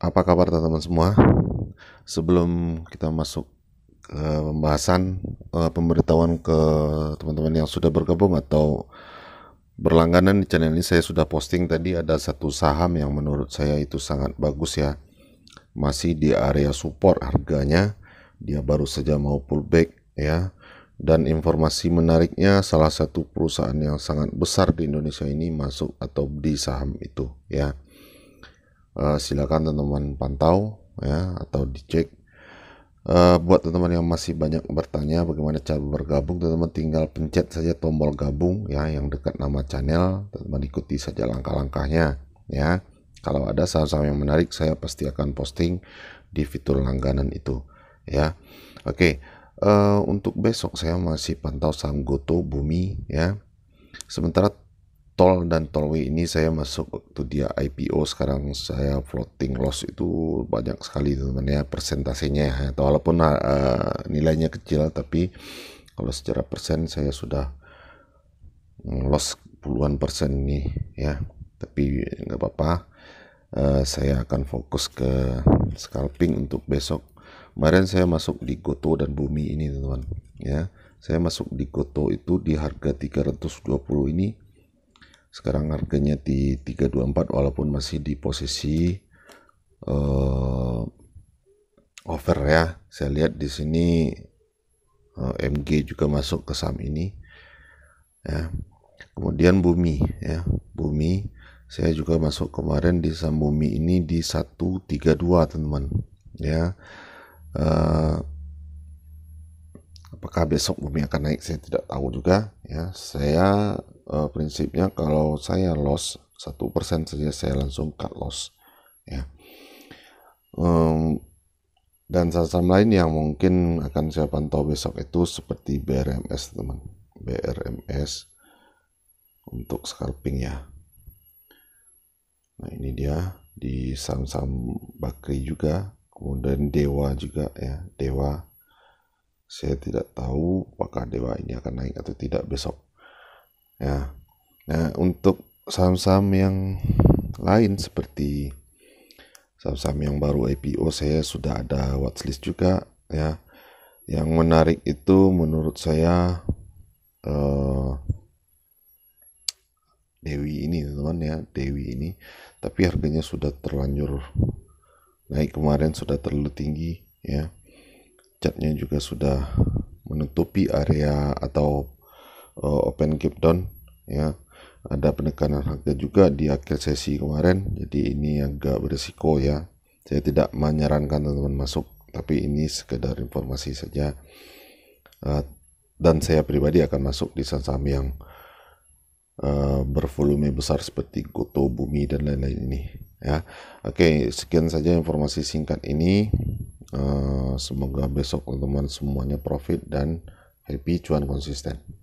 apa kabar teman-teman semua? Sebelum kita masuk ke pembahasan uh, pemberitahuan ke teman-teman yang sudah bergabung atau berlangganan di channel ini saya sudah posting tadi ada satu saham yang menurut saya itu sangat bagus ya. Masih di area support harganya. Dia baru saja mau pullback ya. Dan informasi menariknya salah satu perusahaan yang sangat besar di Indonesia ini masuk atau di saham itu ya uh, silakan teman-teman pantau ya atau dicek uh, buat teman-teman yang masih banyak bertanya bagaimana cara bergabung teman-teman tinggal pencet saja tombol gabung ya yang dekat nama channel teman-teman ikuti saja langkah-langkahnya ya kalau ada saham-saham yang menarik saya pasti akan posting di fitur langganan itu ya oke okay. uh, eh, untuk besok saya masih pantau saham Goto Bumi ya sementara tol dan tolway ini saya masuk waktu dia IPO sekarang saya floating loss itu banyak sekali teman teman ya persentasenya ya. walaupun uh, nilainya kecil tapi kalau secara persen saya sudah loss puluhan persen nih ya tapi nggak apa-apa uh, saya akan fokus ke scalping untuk besok kemarin saya masuk di Goto dan Bumi ini teman teman ya saya masuk di Goto itu di harga 320 ini sekarang harganya di 324 walaupun masih di posisi uh, over ya saya lihat di sini uh, eh, MG juga masuk ke saham ini ya kemudian bumi ya bumi saya juga masuk kemarin di saham bumi ini di 132 teman-teman ya uh, apakah besok bumi akan naik saya tidak tahu juga ya saya uh, prinsipnya kalau saya loss satu persen saja saya langsung cut loss ya um, dan saham lain yang mungkin akan saya pantau besok itu seperti BRMS teman BRMS untuk scalping ya nah ini dia di saham-saham Bakri juga kemudian Dewa juga ya Dewa saya tidak tahu apakah Dewa ini akan naik atau tidak besok Ya. Nah, untuk saham-saham yang lain seperti saham-saham yang baru IPO saya sudah ada watchlist juga ya. Yang menarik itu menurut saya uh, Dewi ini teman ya Dewi ini tapi harganya sudah terlanjur naik kemarin sudah terlalu tinggi ya catnya juga sudah menutupi area atau uh, open gap down ya ada penekanan harga juga di akhir sesi kemarin jadi ini agak berisiko ya saya tidak menyarankan teman-teman masuk tapi ini sekedar informasi saja uh, dan saya pribadi akan masuk di saham-saham yang uh, bervolume besar seperti Goto, Bumi dan lain-lain ini ya oke okay, sekian saja informasi singkat ini uh, semoga besok teman-teman semuanya profit dan happy cuan konsisten